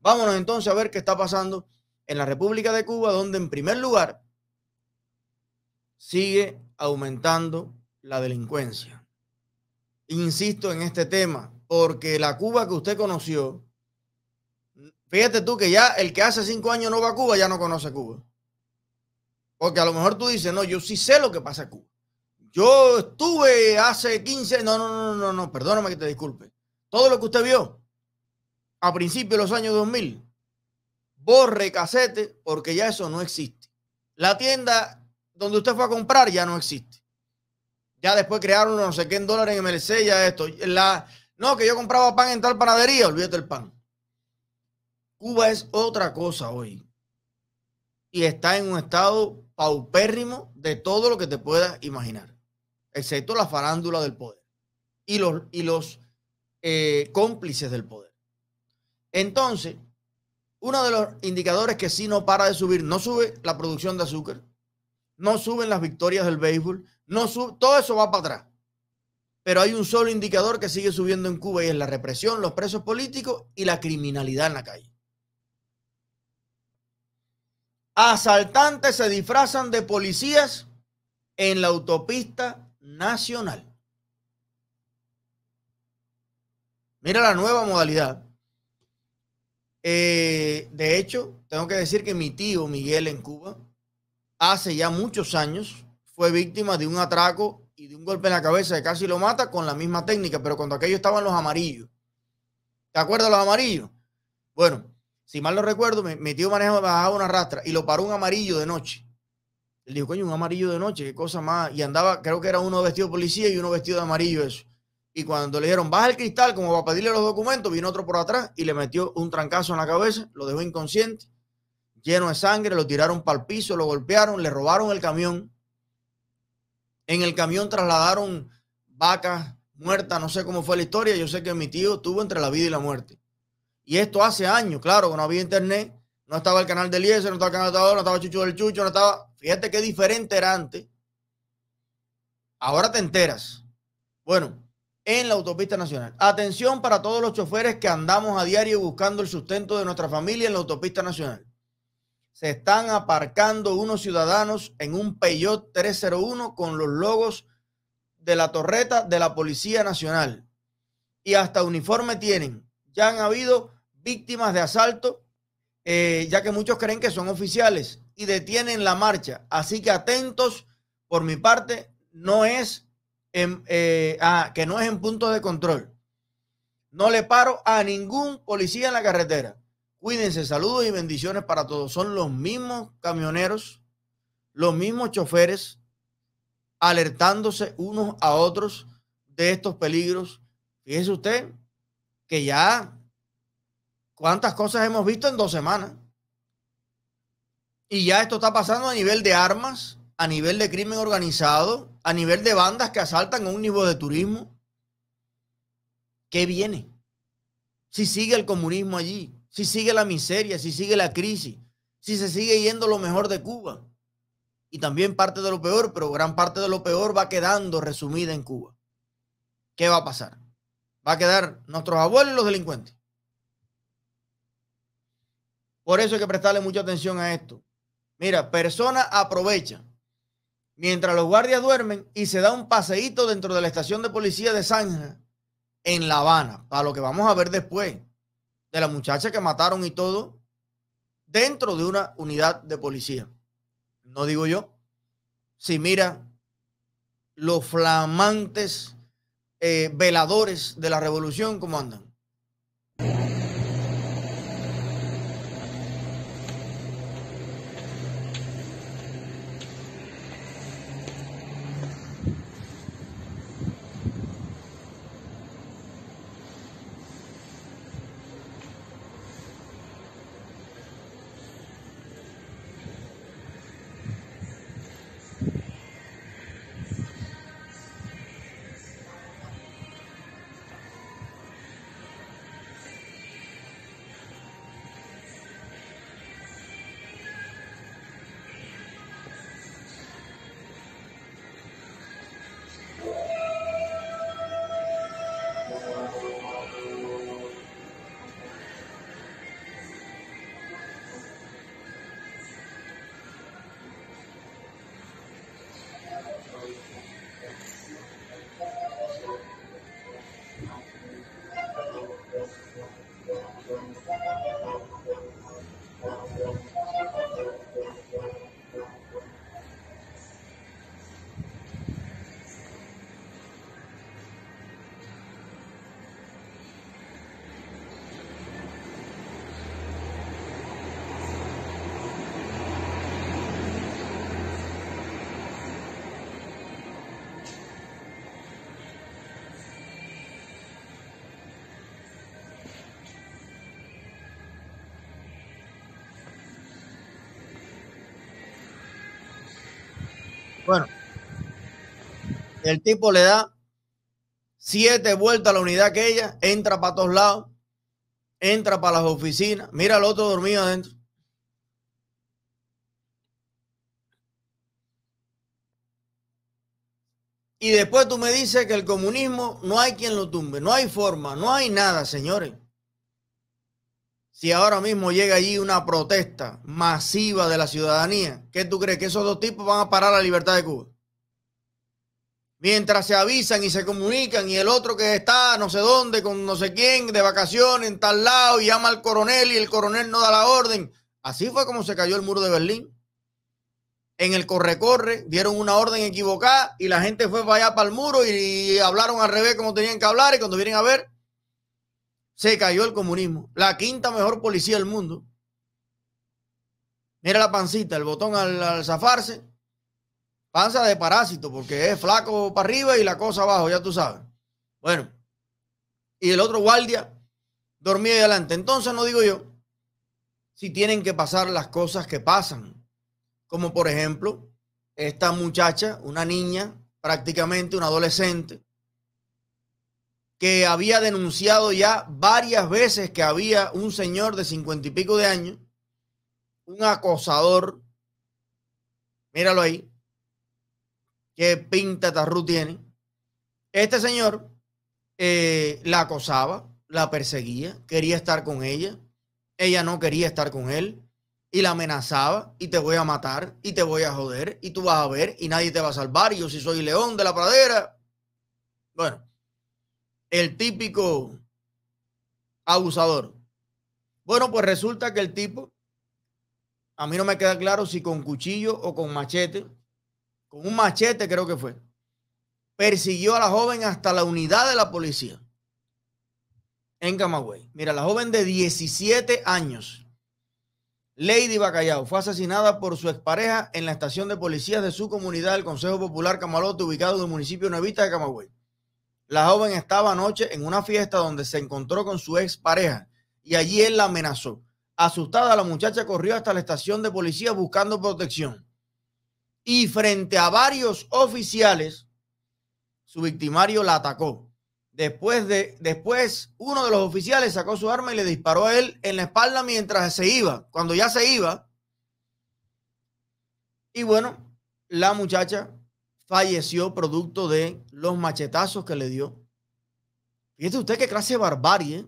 Vámonos entonces a ver qué está pasando en la República de Cuba, donde en primer lugar sigue aumentando la delincuencia. Insisto en este tema, porque la Cuba que usted conoció, fíjate tú que ya el que hace cinco años no va a Cuba ya no conoce Cuba. Porque a lo mejor tú dices, no, yo sí sé lo que pasa en Cuba. Yo estuve hace 15, no, no, no, no, no, perdóname que te disculpe. Todo lo que usted vio, a principios de los años 2000, borre casete porque ya eso no existe. La tienda donde usted fue a comprar ya no existe. Ya después crearon no sé qué en dólares en Mercedes. ya esto. La, no, que yo compraba pan en tal panadería, olvídate el pan. Cuba es otra cosa hoy. Y está en un estado paupérrimo de todo lo que te puedas imaginar, excepto la farándula del poder y los, y los eh, cómplices del poder. Entonces, uno de los indicadores que sí no para de subir, no sube la producción de azúcar, no suben las victorias del béisbol, no todo eso va para atrás. Pero hay un solo indicador que sigue subiendo en Cuba y es la represión, los presos políticos y la criminalidad en la calle. Asaltantes se disfrazan de policías en la autopista nacional. Mira la nueva modalidad eh, de hecho, tengo que decir que mi tío Miguel en Cuba, hace ya muchos años, fue víctima de un atraco y de un golpe en la cabeza que casi lo mata con la misma técnica, pero cuando aquello estaban los amarillos. ¿Te acuerdas los amarillos? Bueno, si mal no recuerdo, mi, tío manejaba una rastra y lo paró un amarillo de noche. le dijo, coño, un amarillo de noche, qué cosa más. Y andaba, creo que era uno vestido de policía y uno vestido de amarillo, eso. Y cuando le dijeron, baja el cristal como va a pedirle los documentos, vino otro por atrás y le metió un trancazo en la cabeza, lo dejó inconsciente, lleno de sangre, lo tiraron para el piso, lo golpearon, le robaron el camión. En el camión trasladaron vacas muertas, no sé cómo fue la historia, yo sé que mi tío estuvo entre la vida y la muerte. Y esto hace años, claro, no había internet, no estaba el canal de Eliezer, no estaba el canal de Tador, no estaba Chucho del Chucho, no estaba... Fíjate qué diferente era antes. Ahora te enteras. Bueno, en la autopista nacional. Atención para todos los choferes que andamos a diario buscando el sustento de nuestra familia en la autopista nacional. Se están aparcando unos ciudadanos en un Peugeot 301 con los logos de la torreta de la Policía Nacional. Y hasta uniforme tienen. Ya han habido víctimas de asalto, eh, ya que muchos creen que son oficiales y detienen la marcha. Así que atentos, por mi parte, no es eh, ah, que no es en punto de control. No le paro a ningún policía en la carretera. Cuídense, saludos y bendiciones para todos. Son los mismos camioneros, los mismos choferes, alertándose unos a otros de estos peligros. Fíjese usted que ya cuántas cosas hemos visto en dos semanas. Y ya esto está pasando a nivel de armas, a nivel de crimen organizado, a nivel de bandas que asaltan a un nivel de turismo. ¿Qué viene? Si sigue el comunismo allí, si sigue la miseria, si sigue la crisis, si se sigue yendo lo mejor de Cuba. Y también parte de lo peor, pero gran parte de lo peor va quedando resumida en Cuba. ¿Qué va a pasar? Va a quedar nuestros abuelos y los delincuentes. Por eso hay que prestarle mucha atención a esto. Mira, persona aprovecha mientras los guardias duermen y se da un paseíto dentro de la estación de policía de Sanja en La Habana, para lo que vamos a ver después de la muchacha que mataron y todo, dentro de una unidad de policía. No digo yo, si mira los flamantes eh, veladores de la revolución, ¿cómo andan? Bueno, el tipo le da siete vueltas a la unidad aquella, entra para todos lados, entra para las oficinas, mira al otro dormido adentro. Y después tú me dices que el comunismo no hay quien lo tumbe, no hay forma, no hay nada, señores. Si ahora mismo llega allí una protesta masiva de la ciudadanía, ¿qué tú crees? ¿Que esos dos tipos van a parar la libertad de Cuba? Mientras se avisan y se comunican y el otro que está no sé dónde, con no sé quién, de vacaciones en tal lado, y llama al coronel y el coronel no da la orden. Así fue como se cayó el muro de Berlín en el corre-corre, dieron una orden equivocada y la gente fue para allá para el muro y, hablaron al revés como tenían que hablar y cuando vienen a ver, se cayó el comunismo. La quinta mejor policía del mundo. Mira la pancita, el botón al, zafarse. Panza de parásito, porque es flaco para arriba y la cosa abajo, ya tú sabes. Bueno, y el otro guardia dormía ahí adelante. Entonces no digo yo si tienen que pasar las cosas que pasan. Como por ejemplo, esta muchacha, una niña, prácticamente una adolescente, que había denunciado ya varias veces que había un señor de cincuenta y pico de años, un acosador, míralo ahí, qué pinta tarru tiene. Este señor eh, la acosaba, la perseguía, quería estar con ella, ella no quería estar con él y la amenazaba y te voy a matar y te voy a joder y tú vas a ver y nadie te va a salvar y yo si soy león de la pradera. Bueno, el típico abusador. Bueno, pues resulta que el tipo, a mí no me queda claro si con cuchillo o con machete, con un machete creo que fue, persiguió a la joven hasta la unidad de la policía en Camagüey. Mira, la joven de 17 años, Lady Bacallao, fue asesinada por su expareja en la estación de policías de su comunidad el Consejo Popular Camalote, ubicado en el municipio de de Camagüey. La joven estaba anoche en una fiesta donde se encontró con su pareja y allí él la amenazó. Asustada, la muchacha corrió hasta la estación de policía buscando protección. Y frente a varios oficiales, su victimario la atacó. Después, de, después, uno de los oficiales sacó su arma y le disparó a él en la espalda mientras se iba. Cuando ya se iba. Y bueno, la muchacha falleció producto de los machetazos que le dio. Fíjate usted qué clase de barbarie. ¿eh?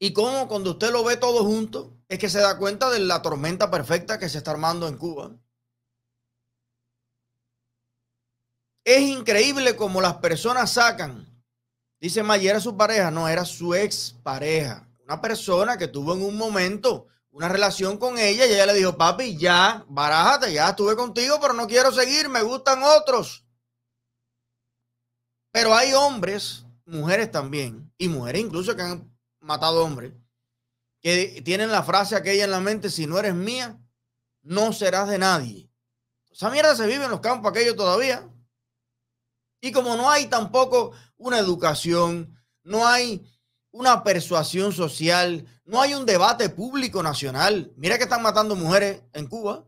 Y cómo cuando usted lo ve todo junto, es que se da cuenta de la tormenta perfecta que se está armando en Cuba. Es increíble como las personas sacan, dice Mayer era su pareja, no, era su ex pareja, una persona que tuvo en un momento una relación con ella y ella le dijo, papi, ya, barájate, ya estuve contigo, pero no quiero seguir, me gustan otros. Pero hay hombres, mujeres también, y mujeres incluso que han matado hombres, que tienen la frase aquella en la mente, si no eres mía, no serás de nadie. Esa mierda se vive en los campos aquellos todavía. Y como no hay tampoco una educación, no hay una persuasión social, no hay un debate público nacional. Mira que están matando mujeres en Cuba.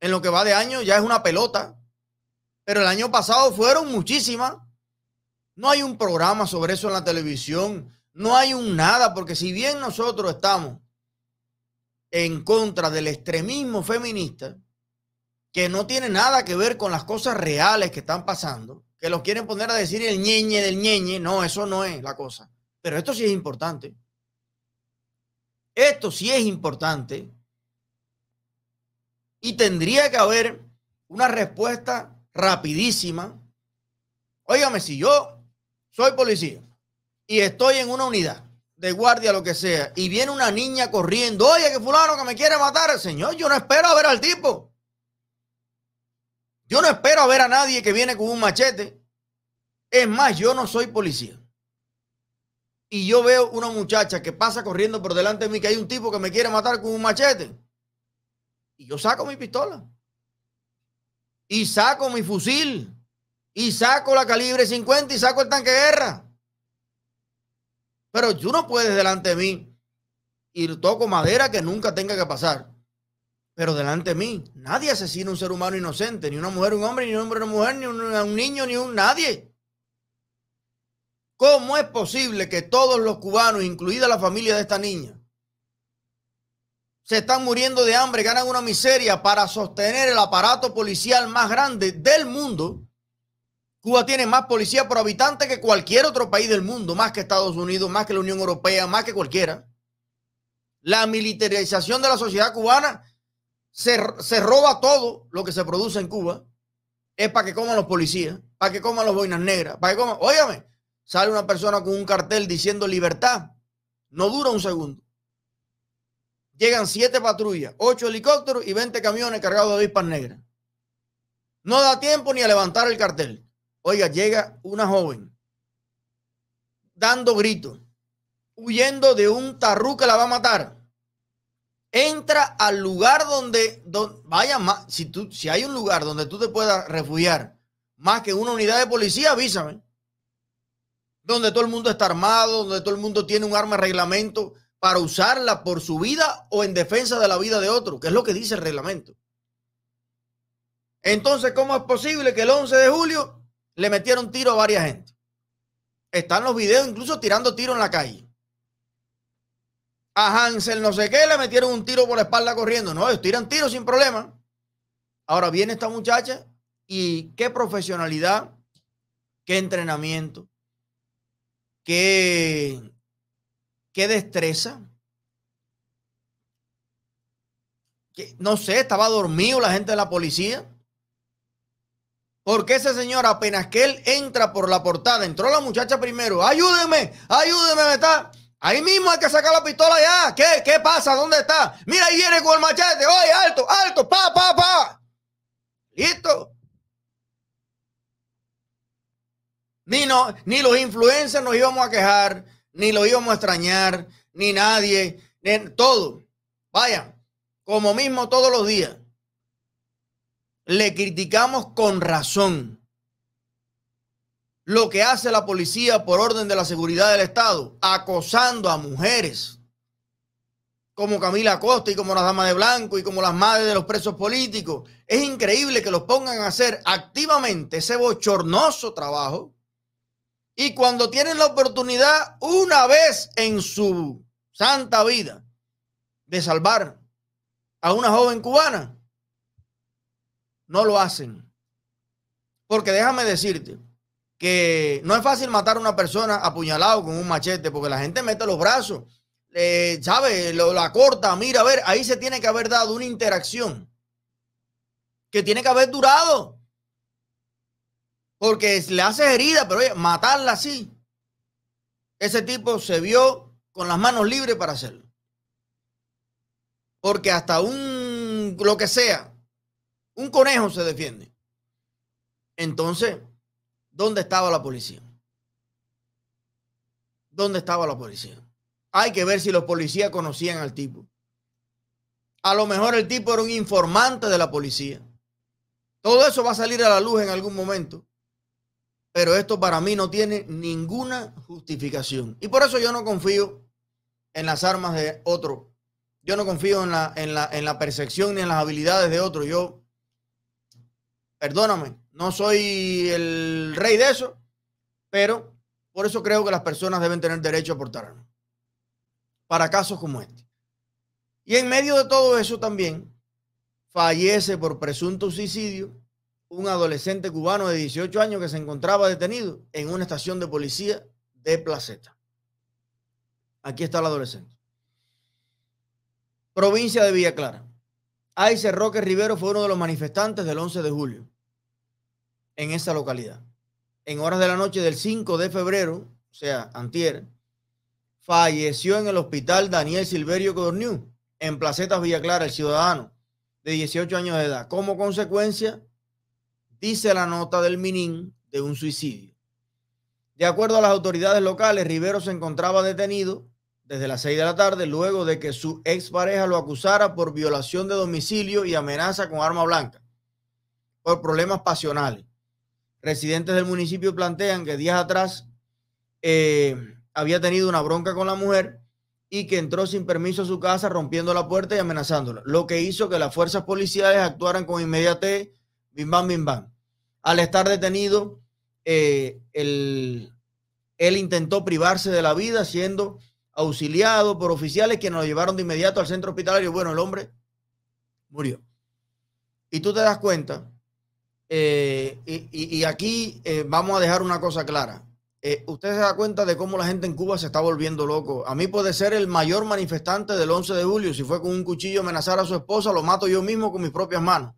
En lo que va de año ya es una pelota, pero el año pasado fueron muchísimas. No hay un programa sobre eso en la televisión, no hay un nada, porque si bien nosotros estamos en contra del extremismo feminista, que no tiene nada que ver con las cosas reales que están pasando, que los quieren poner a decir el ñeñe del ñeñe, no, eso no es la cosa. Pero esto sí es importante. Esto sí es importante. Y tendría que haber una respuesta rapidísima. Óigame, si yo soy policía y estoy en una unidad de guardia, lo que sea, y viene una niña corriendo, oye, que fulano que me quiere matar, señor, yo no espero a ver al tipo. Yo no espero a ver a nadie que viene con un machete. Es más, yo no soy policía y yo veo una muchacha que pasa corriendo por delante de mí, que hay un tipo que me quiere matar con un machete, y yo saco mi pistola, y saco mi fusil, y saco la calibre 50 y saco el tanque de guerra. Pero yo no puedes delante de mí ir toco madera que nunca tenga que pasar. Pero delante de mí, nadie asesina a un ser humano inocente, ni una mujer, un hombre, ni un hombre, una mujer, ni un, un niño, ni un nadie. ¿Cómo es posible que todos los cubanos, incluida la familia de esta niña, se están muriendo de hambre, ganan una miseria para sostener el aparato policial más grande del mundo? Cuba tiene más policía por habitante que cualquier otro país del mundo, más que Estados Unidos, más que la Unión Europea, más que cualquiera. La militarización de la sociedad cubana se, se roba todo lo que se produce en Cuba. Es para que coman los policías, para que coman los boinas negras, para que coman... Óigame, sale una persona con un cartel diciendo libertad, no dura un segundo. Llegan siete patrullas, ocho helicópteros y 20 camiones cargados de avispas negras. No da tiempo ni a levantar el cartel. Oiga, llega una joven dando gritos, huyendo de un tarru que la va a matar. Entra al lugar donde, vaya, si, tú, si hay un lugar donde tú te puedas refugiar, más que una unidad de policía, avísame donde todo el mundo está armado, donde todo el mundo tiene un arma reglamento para usarla por su vida o en defensa de la vida de otro, que es lo que dice el reglamento. Entonces, ¿cómo es posible que el 11 de julio le metieron tiro a varias gente? Están los videos incluso tirando tiro en la calle. A Hansel no sé qué le metieron un tiro por la espalda corriendo. No, ellos tiran tiro sin problema. Ahora viene esta muchacha y qué profesionalidad, qué entrenamiento, qué, qué destreza. no sé, estaba dormido la gente de la policía. Porque ese señor, apenas que él entra por la portada, entró la muchacha primero. Ayúdeme, ayúdeme, está. Ahí mismo hay que sacar la pistola ya. ¿Qué, ¿Qué pasa? ¿Dónde está? Mira, ahí viene con el machete. Oye, alto, alto, pa, pa, pa. Listo. Ni, los influencers nos íbamos a quejar, ni los íbamos a extrañar, ni nadie, ni todo. Vaya, como mismo todos los días. Le criticamos con razón lo que hace la policía por orden de la seguridad del Estado, acosando a mujeres como Camila Costa y como las damas de blanco y como las madres de los presos políticos. Es increíble que los pongan a hacer activamente ese bochornoso trabajo y cuando tienen la oportunidad una vez en su santa vida de salvar a una joven cubana, no lo hacen. Porque déjame decirte que no es fácil matar a una persona apuñalado con un machete, porque la gente mete los brazos, ¿sabe? Lo, la corta, mira, a ver, ahí se tiene que haber dado una interacción que tiene que haber durado porque le hace herida, pero oye, matarla así. Ese tipo se vio con las manos libres para hacerlo. Porque hasta un, lo que sea, un conejo se defiende. Entonces, ¿dónde estaba la policía? ¿Dónde estaba la policía? Hay que ver si los policías conocían al tipo. A lo mejor el tipo era un informante de la policía. Todo eso va a salir a la luz en algún momento pero esto para mí no tiene ninguna justificación. Y por eso yo no confío en las armas de otro. Yo no confío en la, en la, percepción ni en las habilidades de otro. Yo, perdóname, no soy el rey de eso, pero por eso creo que las personas deben tener derecho a portar armas. Para casos como este. Y en medio de todo eso también fallece por presunto suicidio un adolescente cubano de 18 años que se encontraba detenido en una estación de policía de Placeta. Aquí está el adolescente. Provincia de Villa Clara. Aice Roque Rivero fue uno de los manifestantes del 11 de julio en esa localidad. En horas de la noche del 5 de febrero, o sea, antier, falleció en el hospital Daniel Silverio Codorniú, en Placetas Villa Clara, el ciudadano de 18 años de edad, como consecuencia dice la nota del Minin de un suicidio. De acuerdo a las autoridades locales, Rivero se encontraba detenido desde las seis de la tarde luego de que su ex pareja lo acusara por violación de domicilio y amenaza con arma blanca por problemas pasionales. Residentes del municipio plantean que días atrás eh, había tenido una bronca con la mujer y que entró sin permiso a su casa rompiendo la puerta y amenazándola, lo que hizo que las fuerzas policiales actuaran con inmediatez Bim bam, Al estar detenido, eh, él intentó privarse de la vida siendo auxiliado por oficiales que nos llevaron de inmediato al centro hospitalario. Bueno, el hombre murió. Y tú te das cuenta, eh, y, aquí eh, vamos a dejar una cosa clara. usted se da cuenta de cómo la gente en Cuba se está volviendo loco. A mí puede ser el mayor manifestante del 11 de julio. Si fue con un cuchillo amenazar a su esposa, lo mato yo mismo con mis propias manos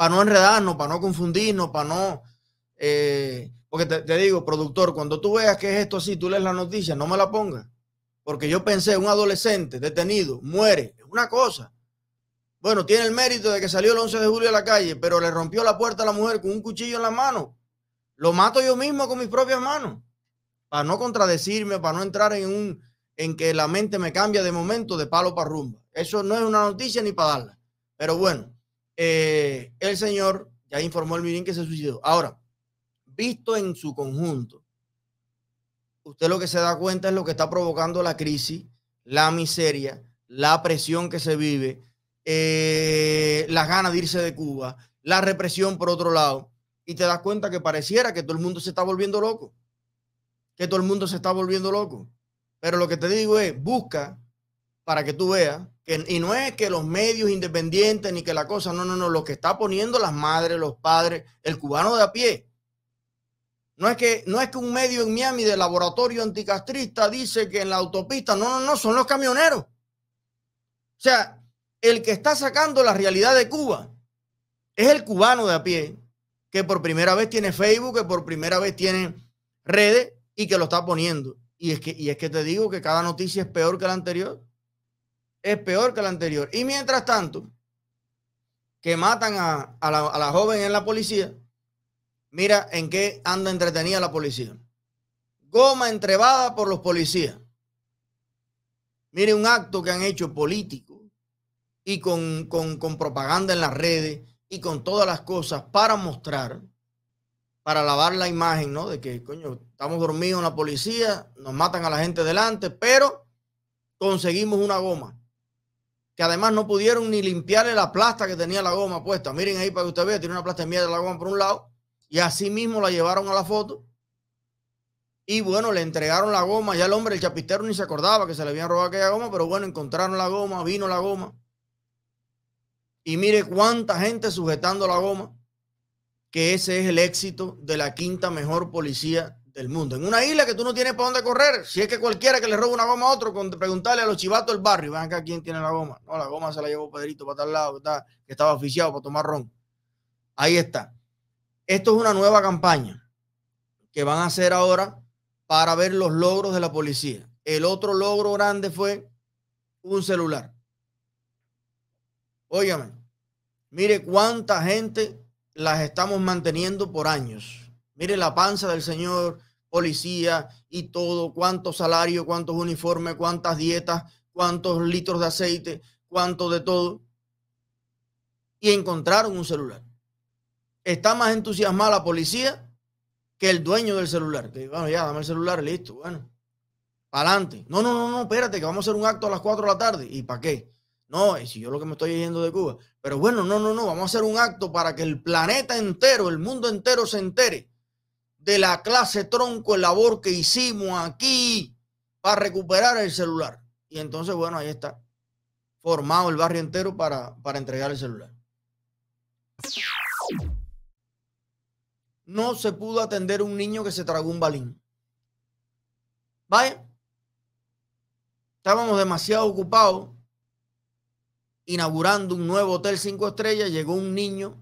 para no enredarnos, para no confundirnos, para no... Eh, porque te, digo, productor, cuando tú veas que es esto así, tú lees la noticia, no me la pongas. Porque yo pensé, un adolescente detenido muere, es una cosa. Bueno, tiene el mérito de que salió el 11 de julio a la calle, pero le rompió la puerta a la mujer con un cuchillo en la mano. Lo mato yo mismo con mis propias manos. Para no contradecirme, para no entrar en un en que la mente me cambia de momento de palo para rumba. Eso no es una noticia ni para darla. Pero bueno, eh, el señor ya informó al mirín que se suicidó. Ahora, visto en su conjunto, usted lo que se da cuenta es lo que está provocando la crisis, la miseria, la presión que se vive, eh, las ganas de irse de Cuba, la represión por otro lado, y te das cuenta que pareciera que todo el mundo se está volviendo loco, que todo el mundo se está volviendo loco. Pero lo que te digo es, busca para que tú veas y no es que los medios independientes ni que la cosa, no, no, no, lo que está poniendo las madres, los padres, el cubano de a pie. No es que, no es que un medio en Miami de laboratorio anticastrista dice que en la autopista, no, no, no, son los camioneros. O sea, el que está sacando la realidad de Cuba es el cubano de a pie, que por primera vez tiene Facebook, que por primera vez tiene redes y que lo está poniendo. Y es que, y es que te digo que cada noticia es peor que la anterior es peor que la anterior. Y mientras tanto, que matan a, la, joven en la policía, mira en qué anda entretenida la policía. Goma entrebada por los policías. Mire un acto que han hecho políticos y con, con, propaganda en las redes y con todas las cosas para mostrar, para lavar la imagen, ¿no? De que, coño, estamos dormidos en la policía, nos matan a la gente delante, pero conseguimos una goma que además no pudieron ni limpiarle la plasta que tenía la goma puesta. Miren ahí para que usted vea, tiene una plasta de mierda de la goma por un lado, y así mismo la llevaron a la foto. Y bueno, le entregaron la goma. Ya el hombre, el chapistero, ni se acordaba que se le habían robado aquella goma, pero bueno, encontraron la goma, vino la goma. Y mire cuánta gente sujetando la goma, que ese es el éxito de la quinta mejor policía del mundo. En una isla que tú no tienes para dónde correr. Si es que cualquiera que le roba una goma a otro, con preguntarle a los chivatos del barrio, ven acá quién tiene la goma. No, la goma se la llevó Pedrito para tal lado, que, estaba oficiado para tomar ron. Ahí está. Esto es una nueva campaña que van a hacer ahora para ver los logros de la policía. El otro logro grande fue un celular. óyame mire cuánta gente las estamos manteniendo por años Mire la panza del señor policía y todo, cuánto salario, cuántos uniformes, cuántas dietas, cuántos litros de aceite, cuánto de todo. Y encontraron un celular. Está más entusiasmada la policía que el dueño del celular. Que bueno, ya, dame el celular, listo, bueno. Para adelante. No, no, no, no, espérate, que vamos a hacer un acto a las 4 de la tarde. ¿Y para qué? No, es eh, si yo lo que me estoy yendo de Cuba. Pero bueno, no, no, no, vamos a hacer un acto para que el planeta entero, el mundo entero se entere de la clase tronco, el labor que hicimos aquí para recuperar el celular. Y entonces, bueno, ahí está, formado el barrio entero para, para entregar el celular. No se pudo atender un niño que se tragó un balín. Vaya, estábamos demasiado ocupados inaugurando un nuevo hotel cinco estrellas, llegó un niño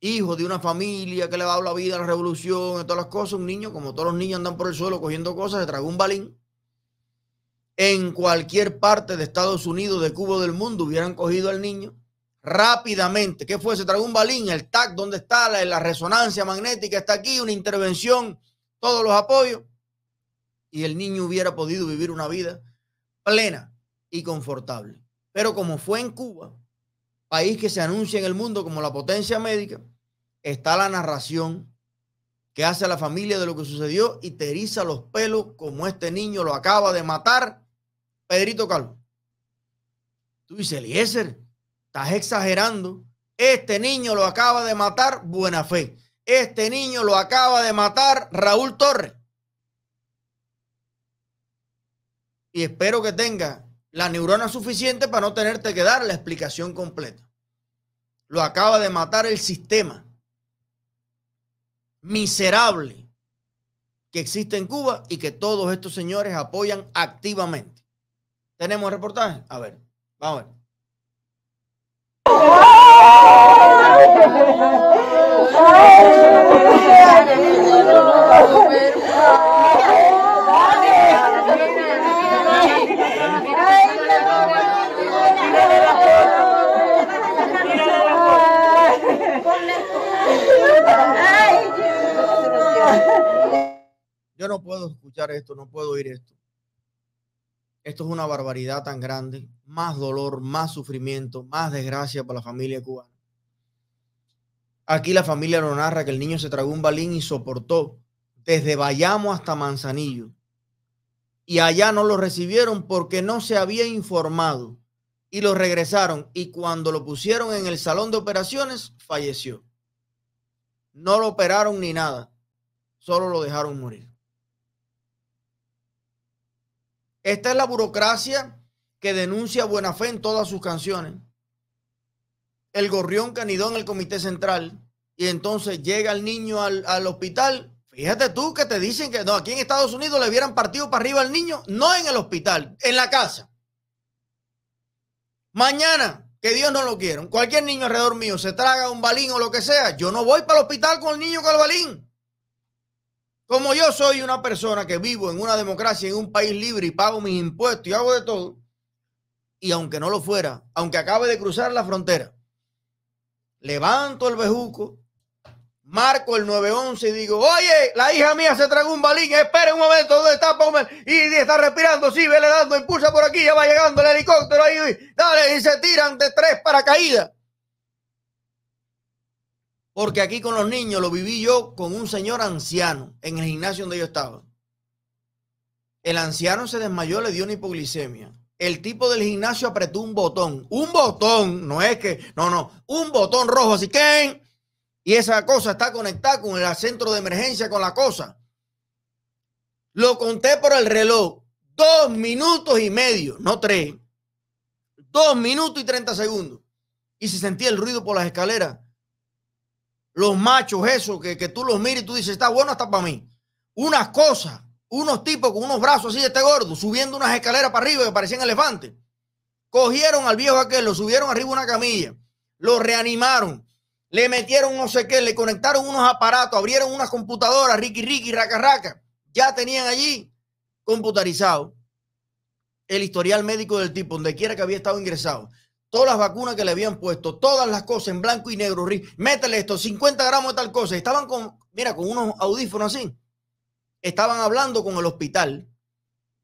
hijo de una familia que le ha dado la vida a la revolución, y todas las cosas, un niño, como todos los niños andan por el suelo cogiendo cosas, se tragó un balín. En cualquier parte de Estados Unidos, de Cuba, del mundo, hubieran cogido al niño rápidamente. ¿Qué fuese, Se tragó un balín, el TAC, ¿dónde está? la resonancia magnética está aquí, una intervención, todos los apoyos. Y el niño hubiera podido vivir una vida plena y confortable. Pero como fue en Cuba, país que se anuncia en el mundo como la potencia médica, está la narración que hace la familia de lo que sucedió y te eriza los pelos como este niño lo acaba de matar Pedrito Calvo. Tú dices, Eliezer, estás exagerando. Este niño lo acaba de matar Buena Fe. Este niño lo acaba de matar Raúl Torres. Y espero que tenga la neurona suficiente para no tenerte que dar la explicación completa. Lo acaba de matar el sistema miserable que existe en Cuba y que todos estos señores apoyan activamente. ¿Tenemos reportaje? A ver, vamos a ver. Yo no puedo escuchar esto, no puedo oír esto. Esto es una barbaridad tan grande, más dolor, más sufrimiento, más desgracia para la familia cubana. Aquí la familia lo narra que el niño se tragó un balín y soportó desde Bayamo hasta Manzanillo. Y allá no lo recibieron porque no se había informado y lo regresaron y cuando lo pusieron en el salón de operaciones falleció. No lo operaron ni nada solo lo dejaron morir. Esta es la burocracia que denuncia buena fe en todas sus canciones. El gorrión canidón en el comité central. Y entonces llega el niño al, al hospital. Fíjate tú que te dicen que no, aquí en Estados Unidos le hubieran partido para arriba al niño, no en el hospital, en la casa. Mañana, que Dios no lo quiera, cualquier niño alrededor mío se traga un balín o lo que sea, yo no voy para el hospital con el niño con el balín. Como yo soy una persona que vivo en una democracia, en un país libre y pago mis impuestos y hago de todo, y aunque no lo fuera, aunque acabe de cruzar la frontera, levanto el bejuco, marco el 911 y digo, oye, la hija mía se tragó un balín, Espera un momento, ¿dónde está Paul? Y está respirando, sí, vele dando, impulsa por aquí, ya va llegando el helicóptero ahí, dale, y se tiran de tres para paracaídas. Porque aquí con los niños lo viví yo con un señor anciano en el gimnasio donde yo estaba. El anciano se desmayó, le dio una hipoglicemia. El tipo del gimnasio apretó un botón. Un botón, no es que, no, no, un botón rojo, así que... Y esa cosa está conectada con el centro de emergencia, con la cosa. Lo conté por el reloj. Dos minutos y medio, no tres. Dos minutos y treinta segundos. Y se sentía el ruido por las escaleras los machos, esos que, que tú los mires y tú dices, está bueno hasta para mí. Unas cosas, unos tipos con unos brazos así de este gordo, subiendo unas escaleras para arriba que parecían elefantes. Cogieron al viejo aquel, lo subieron arriba una camilla, lo reanimaron, le metieron no sé qué, le conectaron unos aparatos, abrieron unas computadoras, Ricky Ricky, Raca Raca. Ya tenían allí computarizado el historial médico del tipo, donde quiera que había estado ingresado todas las vacunas que le habían puesto, todas las cosas en blanco y negro, métele esto, 50 gramos de tal cosa. Estaban con, mira, con unos audífonos así. Estaban hablando con el hospital.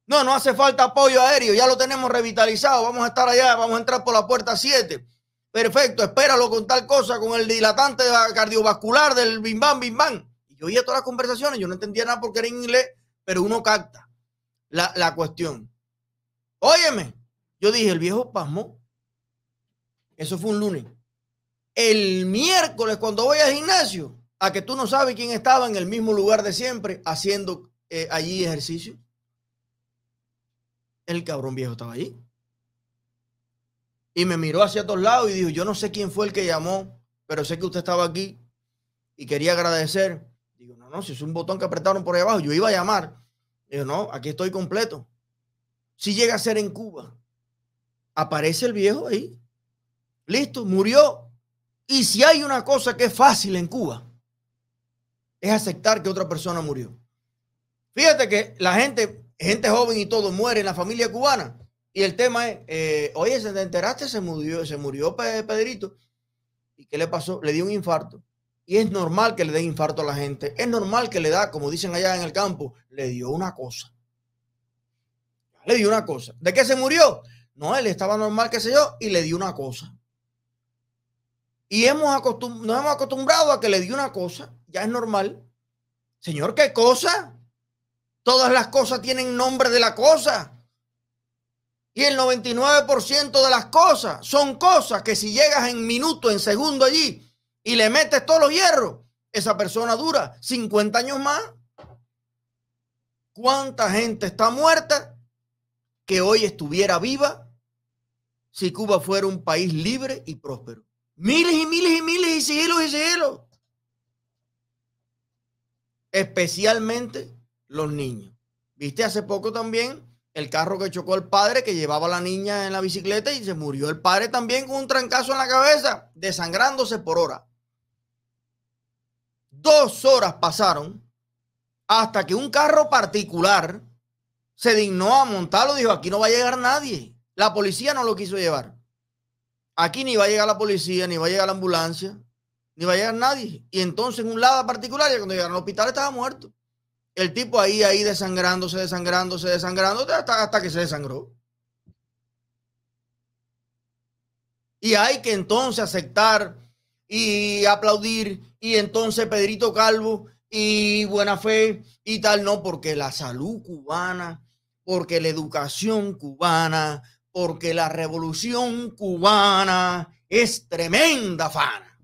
No, no hace falta apoyo aéreo, ya lo tenemos revitalizado, vamos a estar allá, vamos a entrar por la puerta 7. Perfecto, espéralo con tal cosa, con el dilatante cardiovascular del bimbam, bam, Y Yo oía todas las conversaciones, yo no entendía nada porque era en inglés, pero uno capta la, la cuestión. Óyeme, yo dije, el viejo pasmó eso fue un lunes. El miércoles, cuando voy al gimnasio, a que tú no sabes quién estaba en el mismo lugar de siempre haciendo eh, allí ejercicio. El cabrón viejo estaba allí. Y me miró hacia todos lados y dijo, yo no sé quién fue el que llamó, pero sé que usted estaba aquí y quería agradecer. Digo, no, no, si es un botón que apretaron por ahí abajo, yo iba a llamar. Digo, no, aquí estoy completo. Si llega a ser en Cuba, aparece el viejo ahí Listo, murió. Y si hay una cosa que es fácil en Cuba, es aceptar que otra persona murió. Fíjate que la gente, gente joven y todo, muere en la familia cubana. Y el tema es, eh, oye, ¿se te enteraste? Se murió, se murió Pedrito. ¿Y qué le pasó? Le dio un infarto. Y es normal que le dé infarto a la gente. Es normal que le da, como dicen allá en el campo, le dio una cosa. Le dio una cosa. ¿De qué se murió? No, él estaba normal, qué sé yo, y le dio una cosa. Y hemos nos hemos acostumbrado a que le di una cosa, ya es normal. Señor, ¿qué cosa? Todas las cosas tienen nombre de la cosa. Y el 99% de las cosas son cosas que si llegas en minuto, en segundo allí y le metes todos los hierros, esa persona dura 50 años más. ¿Cuánta gente está muerta que hoy estuviera viva si Cuba fuera un país libre y próspero? Miles y miles y miles y sigilos y sigilos. Especialmente los niños. Viste hace poco también el carro que chocó el padre que llevaba a la niña en la bicicleta y se murió el padre también con un trancazo en la cabeza, desangrándose por hora. Dos horas pasaron hasta que un carro particular se dignó a montarlo. Dijo, aquí no va a llegar nadie. La policía no lo quiso llevar. Aquí ni va a llegar la policía, ni va a llegar la ambulancia, ni va a llegar nadie. Y entonces en un lado particular, ya cuando llegaron al hospital estaba muerto. El tipo ahí, ahí desangrándose, desangrándose, desangrándose, hasta, hasta que se desangró. Y hay que entonces aceptar y aplaudir y entonces Pedrito Calvo y buena fe y tal, no, porque la salud cubana, porque la educación cubana, porque la revolución cubana es tremenda fana.